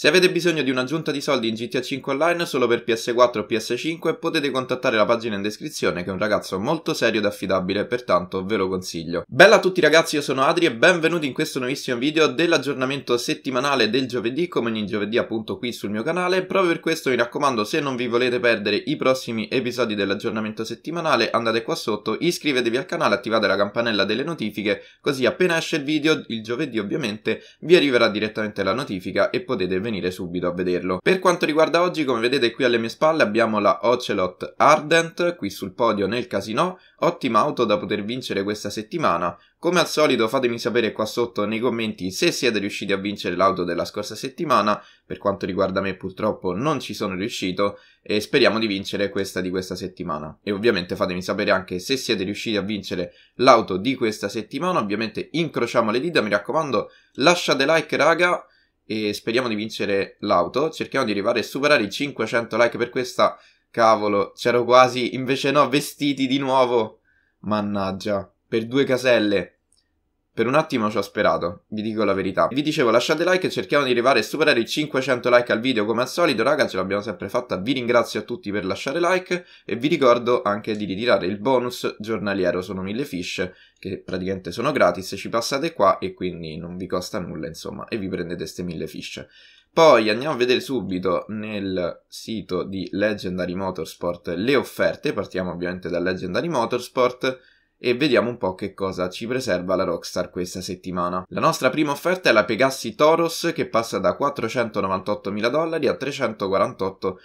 Se avete bisogno di un'aggiunta di soldi in GTA 5 Online solo per PS4 o PS5 potete contattare la pagina in descrizione che è un ragazzo molto serio ed affidabile, pertanto ve lo consiglio. Bella a tutti ragazzi, io sono Adri e benvenuti in questo nuovissimo video dell'aggiornamento settimanale del giovedì, come ogni giovedì appunto qui sul mio canale. Proprio per questo mi raccomando, se non vi volete perdere i prossimi episodi dell'aggiornamento settimanale, andate qua sotto, iscrivetevi al canale, attivate la campanella delle notifiche, così appena esce il video, il giovedì ovviamente, vi arriverà direttamente la notifica e potete venire venire subito a vederlo. Per quanto riguarda oggi, come vedete qui alle mie spalle abbiamo la Ocelot Ardent, qui sul podio nel casino, ottima auto da poter vincere questa settimana. Come al solito fatemi sapere qua sotto nei commenti se siete riusciti a vincere l'auto della scorsa settimana, per quanto riguarda me purtroppo non ci sono riuscito e speriamo di vincere questa di questa settimana. E ovviamente fatemi sapere anche se siete riusciti a vincere l'auto di questa settimana, ovviamente incrociamo le dita, mi raccomando lasciate like raga, e speriamo di vincere l'auto. Cerchiamo di arrivare a superare i 500 like per questa. Cavolo, c'ero quasi, invece no, vestiti di nuovo. Mannaggia, per due caselle. Per un attimo ci ho sperato, vi dico la verità. Vi dicevo lasciate like e cerchiamo di arrivare a superare i 500 like al video come al solito, raga ce l'abbiamo sempre fatta, vi ringrazio a tutti per lasciare like e vi ricordo anche di ritirare il bonus giornaliero, sono mille fish che praticamente sono gratis, ci passate qua e quindi non vi costa nulla insomma e vi prendete queste mille fish. Poi andiamo a vedere subito nel sito di Legendary Motorsport le offerte, partiamo ovviamente da Legendary Motorsport e vediamo un po' che cosa ci preserva la Rockstar questa settimana. La nostra prima offerta è la Pegassi Toros che passa da 498.000 dollari a 348.000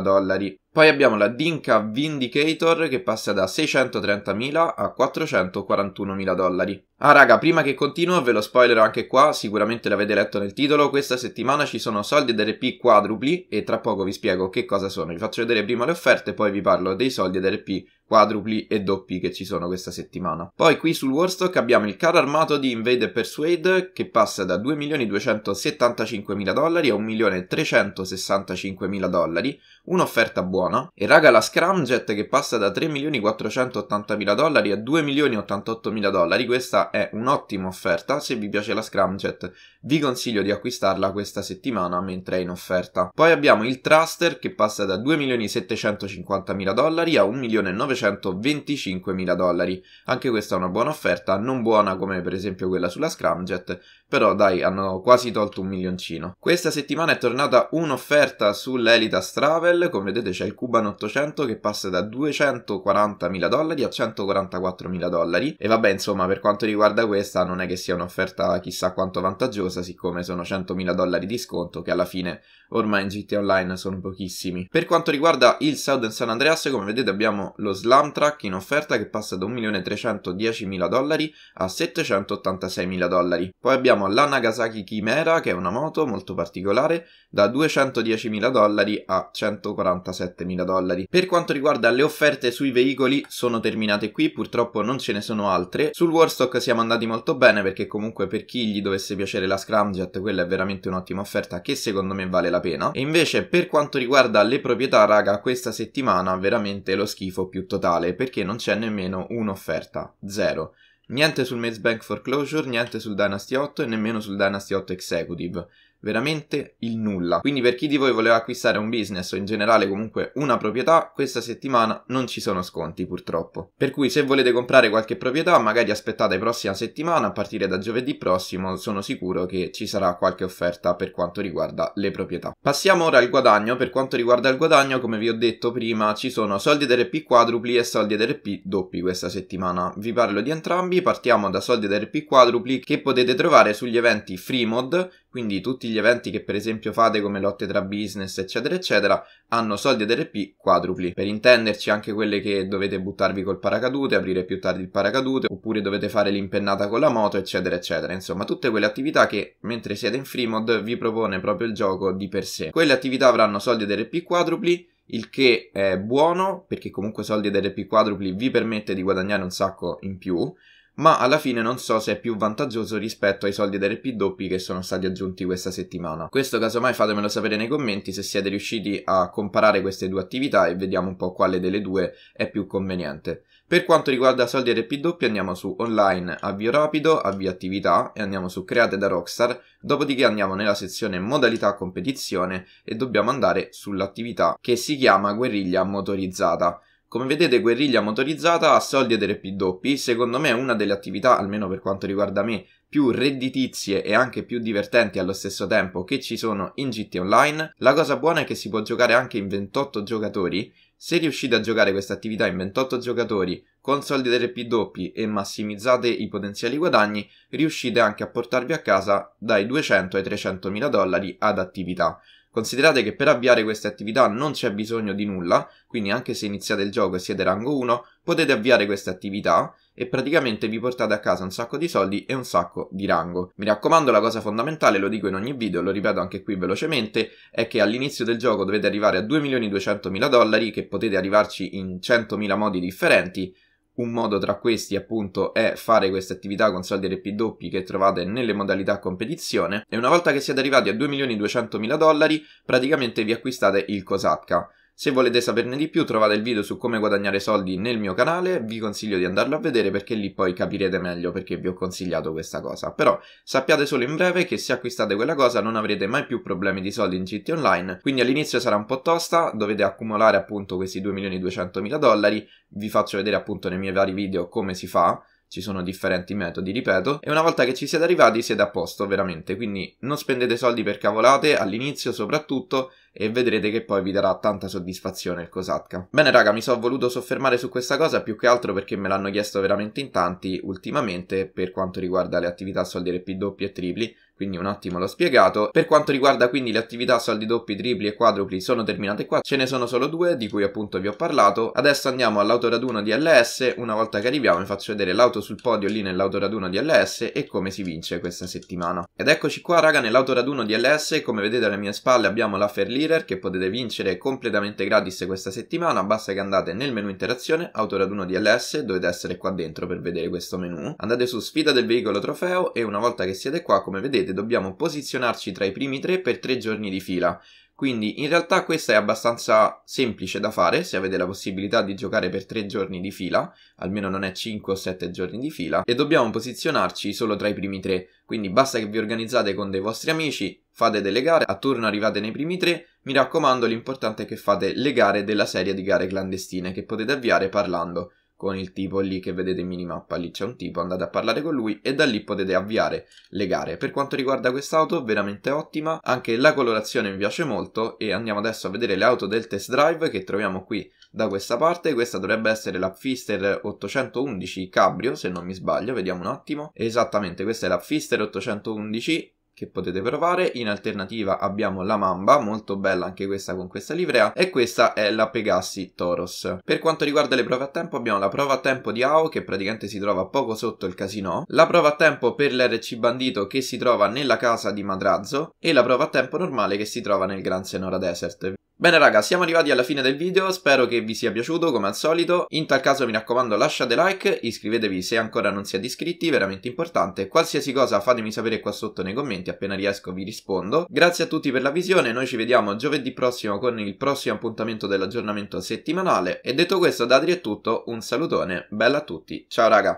dollari. Poi abbiamo la Dinka Vindicator che passa da 630.000 a 441.000 dollari. Ah raga, prima che continuo ve lo spoilerò anche qua, sicuramente l'avete letto nel titolo, questa settimana ci sono soldi ad RP quadrupli e tra poco vi spiego che cosa sono. Vi faccio vedere prima le offerte, poi vi parlo dei soldi ad RP quadrupli quadrupli e doppi che ci sono questa settimana. Poi qui sul Warstock abbiamo il carro armato di Invade Persuade che passa da 2.275.000 dollari a 1.365.000 dollari, un'offerta buona. E raga la Scramjet che passa da 3.480.000 dollari a 2.088.000 dollari, questa è un'ottima offerta, se vi piace la Scramjet vi consiglio di acquistarla questa settimana mentre è in offerta. Poi abbiamo il Thruster che passa da 2.750.000 dollari a 1.900.000 425.000 dollari. Anche questa è una buona offerta, non buona come per esempio quella sulla Scramjet, però dai, hanno quasi tolto un milioncino. Questa settimana è tornata un'offerta sull'Elitas Travel, come vedete c'è il Cuban 800 che passa da 240.000 dollari a 144.000 dollari e vabbè insomma per quanto riguarda questa non è che sia un'offerta chissà quanto vantaggiosa siccome sono 100.000 dollari di sconto che alla fine ormai in GT Online sono pochissimi. Per quanto riguarda il Southern San Andreas come vedete abbiamo lo slide Slamtrack in offerta che passa da 1.310.000 dollari a 786.000 dollari. Poi abbiamo la Nagasaki Chimera che è una moto molto particolare da 210.000 dollari a 147.000 dollari. Per quanto riguarda le offerte sui veicoli sono terminate qui, purtroppo non ce ne sono altre. Sul Warstock siamo andati molto bene perché comunque per chi gli dovesse piacere la Scramjet quella è veramente un'ottima offerta che secondo me vale la pena. E invece per quanto riguarda le proprietà raga questa settimana veramente lo schifo piuttosto totale perché non c'è nemmeno un'offerta, zero. Niente sul Maze Bank Foreclosure, niente sul Dynasty 8 e nemmeno sul Dynasty 8 Executive veramente il nulla. Quindi per chi di voi voleva acquistare un business o in generale comunque una proprietà, questa settimana non ci sono sconti purtroppo. Per cui se volete comprare qualche proprietà, magari aspettate prossima settimana, a partire da giovedì prossimo, sono sicuro che ci sarà qualche offerta per quanto riguarda le proprietà. Passiamo ora al guadagno, per quanto riguarda il guadagno, come vi ho detto prima, ci sono soldi del RP quadrupli e soldi del RP doppi questa settimana. Vi parlo di entrambi, partiamo da soldi del RP quadrupli che potete trovare sugli eventi free FreeMod, quindi tutti tutti gli eventi che per esempio fate come lotte tra business eccetera eccetera hanno soldi ad RP quadrupli. Per intenderci anche quelle che dovete buttarvi col paracadute, aprire più tardi il paracadute oppure dovete fare l'impennata con la moto eccetera eccetera. Insomma tutte quelle attività che mentre siete in free FreeMod vi propone proprio il gioco di per sé. Quelle attività avranno soldi ad RP quadrupli il che è buono perché comunque soldi ad RP quadrupli vi permette di guadagnare un sacco in più ma alla fine non so se è più vantaggioso rispetto ai soldi del RP che sono stati aggiunti questa settimana. Questo casomai fatemelo sapere nei commenti se siete riusciti a comparare queste due attività e vediamo un po' quale delle due è più conveniente. Per quanto riguarda soldi RP andiamo su online, avvio rapido, avvio attività e andiamo su create da Rockstar, dopodiché andiamo nella sezione modalità competizione e dobbiamo andare sull'attività che si chiama guerriglia motorizzata. Come vedete guerriglia motorizzata a soldi ed RPW, secondo me è una delle attività, almeno per quanto riguarda me, più redditizie e anche più divertenti allo stesso tempo che ci sono in GT Online. La cosa buona è che si può giocare anche in 28 giocatori. Se riuscite a giocare questa attività in 28 giocatori con soldi del RPW e massimizzate i potenziali guadagni, riuscite anche a portarvi a casa dai 200 ai 300 mila dollari ad attività. Considerate che per avviare queste attività non c'è bisogno di nulla, quindi anche se iniziate il gioco e siete rango 1, potete avviare queste attività e praticamente vi portate a casa un sacco di soldi e un sacco di rango. Mi raccomando, la cosa fondamentale, lo dico in ogni video, lo ripeto anche qui velocemente, è che all'inizio del gioco dovete arrivare a 2.200.000 dollari, che potete arrivarci in 100.000 modi differenti, un modo tra questi appunto è fare queste attività con soldi RP doppi che trovate nelle modalità competizione e una volta che siete arrivati a 2.200.000 dollari praticamente vi acquistate il Kosatka. Se volete saperne di più trovate il video su come guadagnare soldi nel mio canale, vi consiglio di andarlo a vedere perché lì poi capirete meglio perché vi ho consigliato questa cosa. Però sappiate solo in breve che se acquistate quella cosa non avrete mai più problemi di soldi in GT Online, quindi all'inizio sarà un po' tosta, dovete accumulare appunto questi 2.200.000 dollari, vi faccio vedere appunto nei miei vari video come si fa, ci sono differenti metodi, ripeto, e una volta che ci siete arrivati siete a posto veramente, quindi non spendete soldi per cavolate all'inizio soprattutto e vedrete che poi vi darà tanta soddisfazione il Cosatka. Bene raga, mi sono voluto soffermare su questa cosa più che altro perché me l'hanno chiesto veramente in tanti ultimamente per quanto riguarda le attività soldi RP doppi e tripli, quindi un attimo l'ho spiegato. Per quanto riguarda quindi le attività saldi doppi, tripli e quadrupli sono terminate qua, ce ne sono solo due di cui appunto vi ho parlato. Adesso andiamo all'autoraduno di LS, una volta che arriviamo vi faccio vedere l'auto sul podio lì nell'autoraduno di LS e come si vince questa settimana. Ed eccoci qua raga nell'autoraduno di LS, come vedete alle mie spalle abbiamo la Fair Leader che potete vincere completamente gratis questa settimana, basta che andate nel menu interazione, autoraduno di LS, dovete essere qua dentro per vedere questo menu. Andate su sfida del veicolo trofeo e una volta che siete qua come vedete vedete dobbiamo posizionarci tra i primi tre per tre giorni di fila. Quindi in realtà questa è abbastanza semplice da fare se avete la possibilità di giocare per tre giorni di fila, almeno non è 5 o 7 giorni di fila, e dobbiamo posizionarci solo tra i primi tre. Quindi basta che vi organizzate con dei vostri amici, fate delle gare, a turno arrivate nei primi tre, mi raccomando l'importante è che fate le gare della serie di gare clandestine che potete avviare parlando con il tipo lì che vedete in minimappa, lì c'è un tipo, andate a parlare con lui e da lì potete avviare le gare. Per quanto riguarda quest'auto, veramente ottima, anche la colorazione mi piace molto e andiamo adesso a vedere le auto del test drive che troviamo qui da questa parte, questa dovrebbe essere la Pfister 811 Cabrio se non mi sbaglio, vediamo un attimo, esattamente questa è la Pfister 811 che potete provare. In alternativa abbiamo la Mamba, molto bella anche questa con questa livrea, e questa è la Pegassi Toros. Per quanto riguarda le prove a tempo abbiamo la prova a tempo di AO che praticamente si trova poco sotto il casino, la prova a tempo per l'RC Bandito che si trova nella casa di Madrazzo e la prova a tempo normale che si trova nel Gran Senora Desert. Bene raga, siamo arrivati alla fine del video, spero che vi sia piaciuto come al solito, in tal caso mi raccomando lasciate like, iscrivetevi se ancora non siete iscritti, veramente importante, qualsiasi cosa fatemi sapere qua sotto nei commenti, appena riesco vi rispondo. Grazie a tutti per la visione, noi ci vediamo giovedì prossimo con il prossimo appuntamento dell'aggiornamento settimanale e detto questo da Adri è tutto, un salutone, bella a tutti, ciao raga!